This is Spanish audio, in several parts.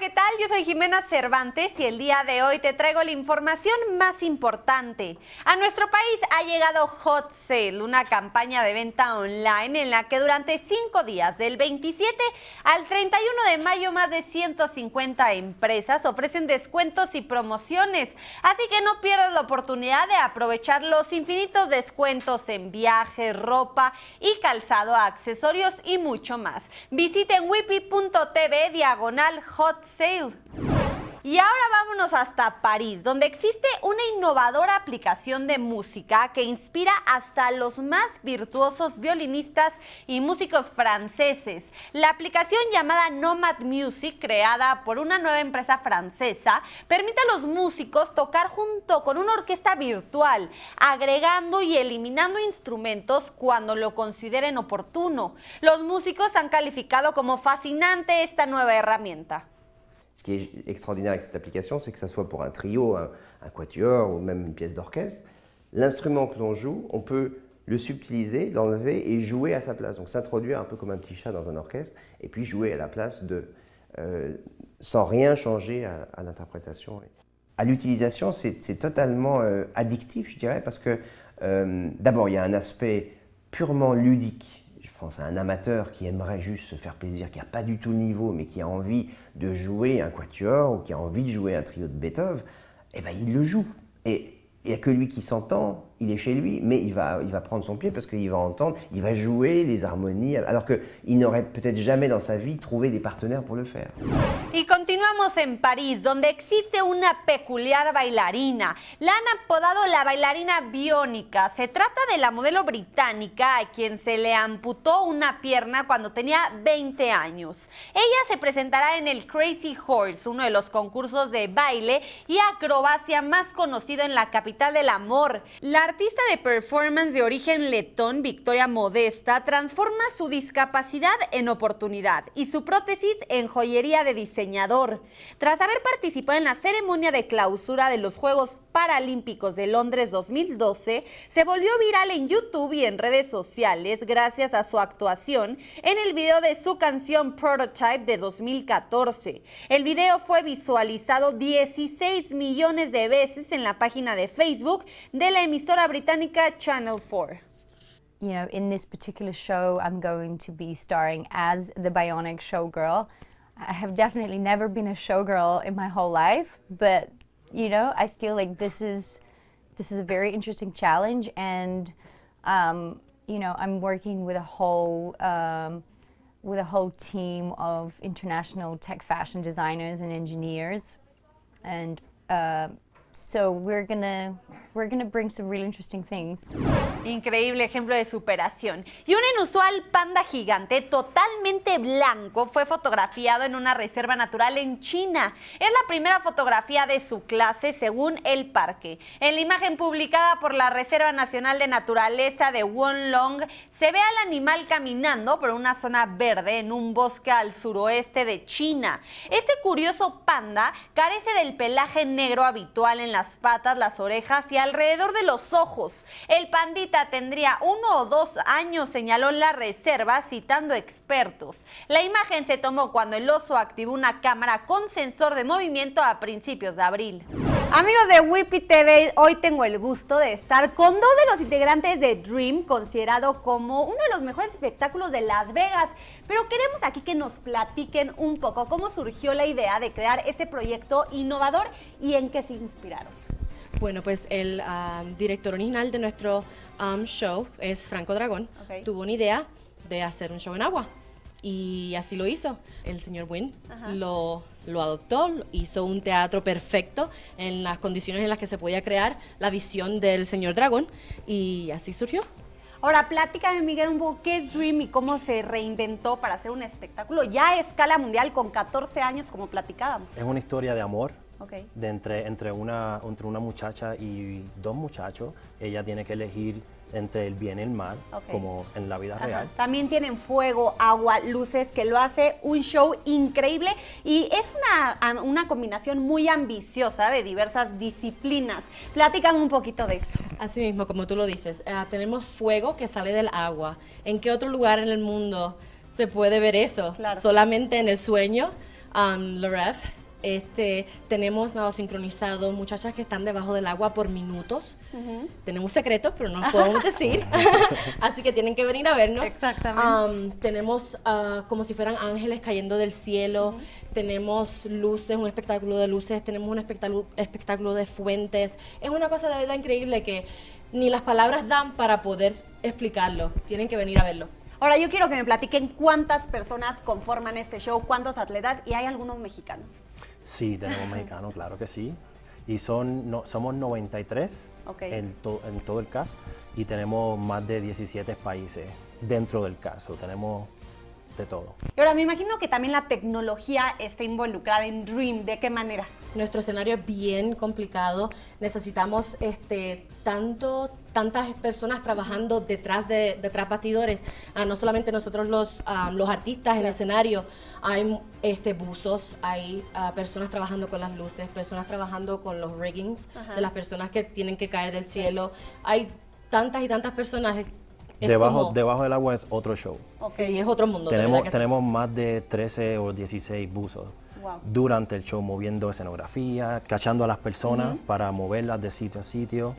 ¿qué tal? Yo soy Jimena Cervantes y el día de hoy te traigo la información más importante. A nuestro país ha llegado Hot Sale, una campaña de venta online en la que durante cinco días, del 27 al 31 de mayo, más de 150 empresas ofrecen descuentos y promociones. Así que no pierdas la oportunidad de aprovechar los infinitos descuentos en viajes, ropa y calzado, accesorios y mucho más. Visiten wipi.tv diagonal hot y ahora vámonos hasta París, donde existe una innovadora aplicación de música que inspira hasta los más virtuosos violinistas y músicos franceses. La aplicación llamada Nomad Music, creada por una nueva empresa francesa, permite a los músicos tocar junto con una orquesta virtual, agregando y eliminando instrumentos cuando lo consideren oportuno. Los músicos han calificado como fascinante esta nueva herramienta. Ce qui est extraordinaire avec cette application, c'est que ce soit pour un trio, un, quatuor ou même une pièce d'orchestre, l'instrument que l'on joue, on peut le subtiliser, l'enlever et jouer à sa place. Donc s'introduire un peu comme un petit chat dans un orchestre et puis jouer à la place de, euh, sans rien changer à, l'interprétation. À l'utilisation, c'est totalement euh, addictif, je dirais, parce que euh, d'abord, il y a un aspect purement ludique pense à un amateur qui aimerait juste se faire plaisir, qui n'a pas du tout le niveau, mais qui a envie de jouer un quatuor ou qui a envie de jouer un trio de Beethoven, eh ben, il le joue. Et il n'y a que lui qui s'entend, il est chez lui, mais il va, il va prendre son pied parce qu'il va a il va jouer les harmonies, alors qu'il n'aurait peut-être jamais dans sa vie trouvé des partenaires pour le faire. Y continuamos en París, donde existe una peculiar bailarina. La han apodado la bailarina biónica. Se trata de la modelo británica a quien se le amputó una pierna cuando tenía 20 años. Ella se presentará en el Crazy Horse, uno de los concursos de baile y acrobacia más conocido en la capital del amor. La artista de performance de origen letón, Victoria Modesta, transforma su discapacidad en oportunidad y su prótesis en joyería de diseñador. Tras haber participado en la ceremonia de clausura de los Juegos Paralímpicos de Londres 2012, se volvió viral en YouTube y en redes sociales gracias a su actuación en el video de su canción Prototype de 2014. El video fue visualizado 16 millones de veces en la página de Facebook de la emisora la británica Channel 4. You know, in this particular show, I'm going to be starring as the bionic showgirl. I have definitely never been a showgirl in my whole life, but you know, I feel like this is this is a very interesting challenge, and um, you know, I'm working with a whole um, with a whole team of international tech fashion designers and engineers, and uh, So we're gonna, we're gonna bring some really interesting Increíble ejemplo de superación. Y un inusual panda gigante totalmente blanco fue fotografiado en una reserva natural en China. Es la primera fotografía de su clase según el parque. En la imagen publicada por la Reserva Nacional de Naturaleza de Wonlong se ve al animal caminando por una zona verde en un bosque al suroeste de China. Este curioso panda carece del pelaje negro habitual en las patas, las orejas y alrededor de los ojos. El pandita tendría uno o dos años, señaló la reserva, citando expertos. La imagen se tomó cuando el oso activó una cámara con sensor de movimiento a principios de abril. Amigos de Whippy TV, hoy tengo el gusto de estar con dos de los integrantes de Dream, considerado como uno de los mejores espectáculos de Las Vegas. Pero queremos aquí que nos platiquen un poco cómo surgió la idea de crear este proyecto innovador y en qué se inspiró. Bueno, pues el director original de nuestro show es Franco Dragón. Tuvo una idea de hacer un show en agua y así lo hizo. El señor Wynn lo, lo, adoptó, hizo un teatro perfecto en las condiciones en las que se podía crear la visión del señor Dragón y así surgió. Ahora, pláticame, Miguel, un poco qué es Dream y cómo se reinventó para hacer un espectáculo ya a escala mundial con 14 años, como platicábamos. Es una historia de amor, de entre, entre, una, entre una muchacha y dos muchachos. Ella tiene que elegir entre el bien y el mal, como en la vida real. También tienen fuego, agua, luces, que lo hace un show increíble y es una, una combinación muy ambiciosa de diversas disciplinas. Platican un poquito de esto. Así mismo, como tú lo dices, ah, tenemos fuego que sale del agua. ¿En qué otro lugar en el mundo se puede ver eso? Solamente en el sueño, um, Loref este, tenemos nada sincronizado, muchachas que están debajo del agua por minutos. Tenemos secretos, pero no los podemos decir. Así que tienen que venir a vernos. Exactamente. tenemos ah, como si fueran ángeles cayendo del cielo. Tenemos luces, un espectáculo de luces. Tenemos un espectáculo, espectáculo de fuentes. Es una cosa de verdad increíble que ni las palabras dan para poder explicarlo. Tienen que venir a verlo. Ahora yo quiero que me platiquen cuántas personas conforman este show, cuántos atletas y hay algunos mexicanos. Sí, tenemos mexicanos, claro que sí. Y son, no, somos 93 en, en todo el caso y tenemos más de 17 países dentro del caso. Tenemos de todo. Y ahora, me imagino que también la tecnología está involucrada en Dream. ¿De qué manera? Nuestro escenario es bien complicado. Necesitamos este, tanto, tantas personas trabajando detrás de detrás bastidores. Ah, no solamente nosotros los, ah, los artistas en el escenario. Hay este, buzos, hay ah, personas trabajando con las luces, personas trabajando con los riggings de las personas que tienen que caer del cielo. Hay tantas y tantas personas debajo, debajo del agua es otro show. Ok, es otro mundo. Tenemos, tenemos más de 13 o 16 buzos durante el show, moviendo escenografía, cachando a las personas para moverlas de sitio a sitio.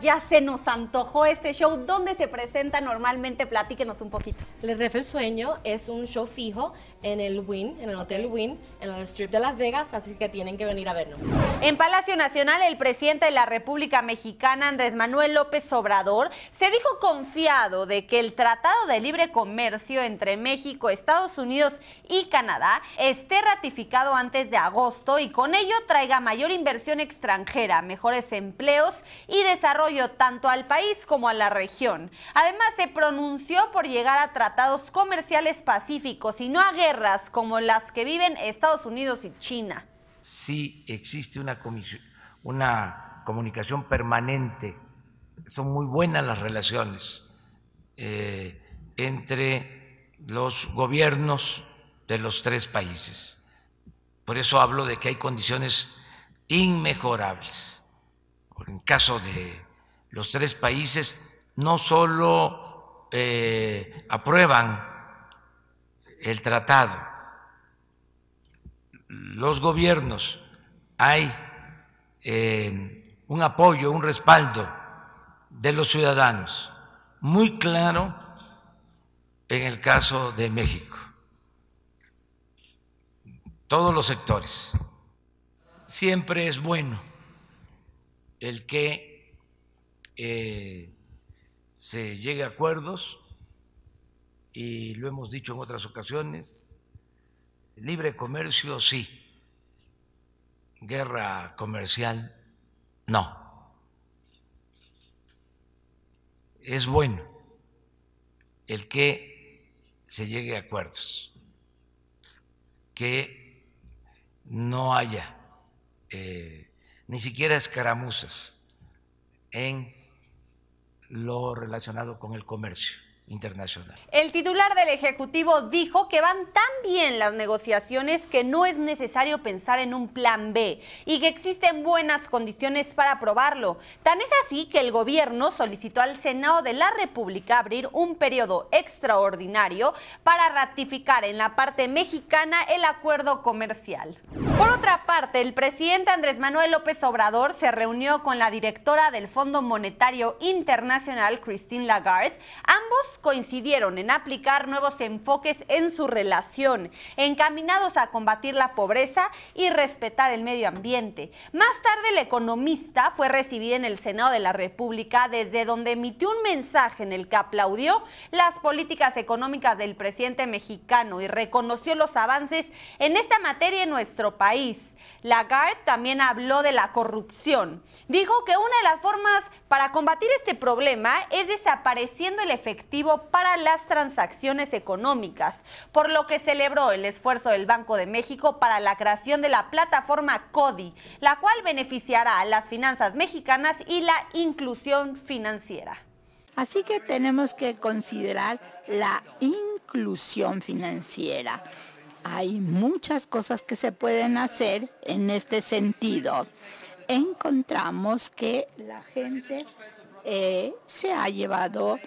ya se nos antojó este show. ¿Dónde se presenta normalmente? Platíquenos un poquito. Les ref el Sueño es un show fijo en el Wynn, en el Hotel Wynn, en el Strip de Las Vegas, así que tienen que venir a vernos. En Palacio Nacional, el presidente de la República Mexicana, Andrés Manuel López Obrador, se dijo confiado de que el Tratado de Libre Comercio entre México, Estados Unidos y Canadá esté ratificado antes de agosto y con ello traiga mayor inversión extranjera, mejores empleos y desarrollo tanto al país como a la región. Además, se pronunció por llegar a tratados comerciales pacíficos y no a guerras como las que viven Estados Unidos y China. Sí existe una, una comunicación permanente. Son muy buenas las relaciones eh, entre los gobiernos de los tres países. Por eso hablo de que hay condiciones inmejorables en caso de los tres países, no solo eh, aprueban el tratado, los gobiernos, hay eh, un apoyo, un respaldo de los ciudadanos, muy claro en el caso de México, todos los sectores. Siempre es bueno el que eh, se llegue a acuerdos, y lo hemos dicho en otras ocasiones, libre comercio sí, guerra comercial no. Es bueno el que se llegue a acuerdos, que no haya... Eh, ni siquiera escaramuzas en lo relacionado con el comercio internacional. El titular del Ejecutivo dijo que van tan bien las negociaciones que no es necesario pensar en un plan B y que existen buenas condiciones para aprobarlo. Tan es así que el gobierno solicitó al Senado de la República abrir un periodo extraordinario para ratificar en la parte mexicana el acuerdo comercial. Por otra parte, el presidente Andrés Manuel López Obrador se reunió con la directora del Fondo Monetario Internacional, Christine Lagarde. Ambos coincidieron en aplicar nuevos enfoques en su relación, encaminados a combatir la pobreza y respetar el medio ambiente. Más tarde, el economista fue recibido en el Senado de la República, desde donde emitió un mensaje en el que aplaudió las políticas económicas del presidente mexicano y reconoció los avances en esta materia en nuestro país. Lagarde también habló de la corrupción. Dijo que una de las formas para combatir este problema es desapareciendo el efectivo para las transacciones económicas, por lo que celebró el esfuerzo del Banco de México para la creación de la plataforma CODI, la cual beneficiará a las finanzas mexicanas y la inclusión financiera. Así que tenemos que considerar la inclusión financiera. Hay muchas cosas que se pueden hacer en este sentido. Encontramos que la gente eh, se ha llevado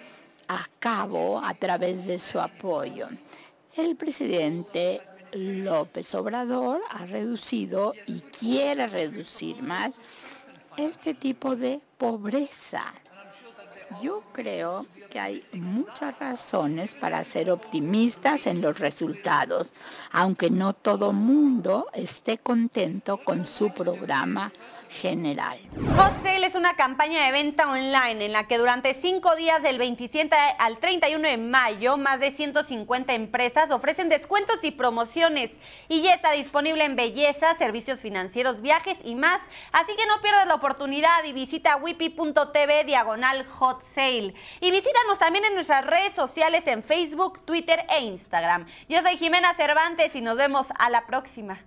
a cabo a través de su apoyo. El presidente López Obrador ha reducido y quiere reducir más este tipo de pobreza. Yo creo que hay muchas razones para ser optimistas en los resultados, aunque no todo mundo esté contento con su programa general. Hot Sale es una campaña de venta online en la que durante cinco días del 27 al 31 de mayo más de 150 empresas ofrecen descuentos y promociones y ya está disponible en belleza, servicios financieros, viajes y más. Así que no pierdas la oportunidad y visita wipi.tv diagonal Hot Sale. Y visítanos también en nuestras redes sociales en Facebook, Twitter e Instagram. Yo soy Jimena Cervantes y nos vemos a la próxima.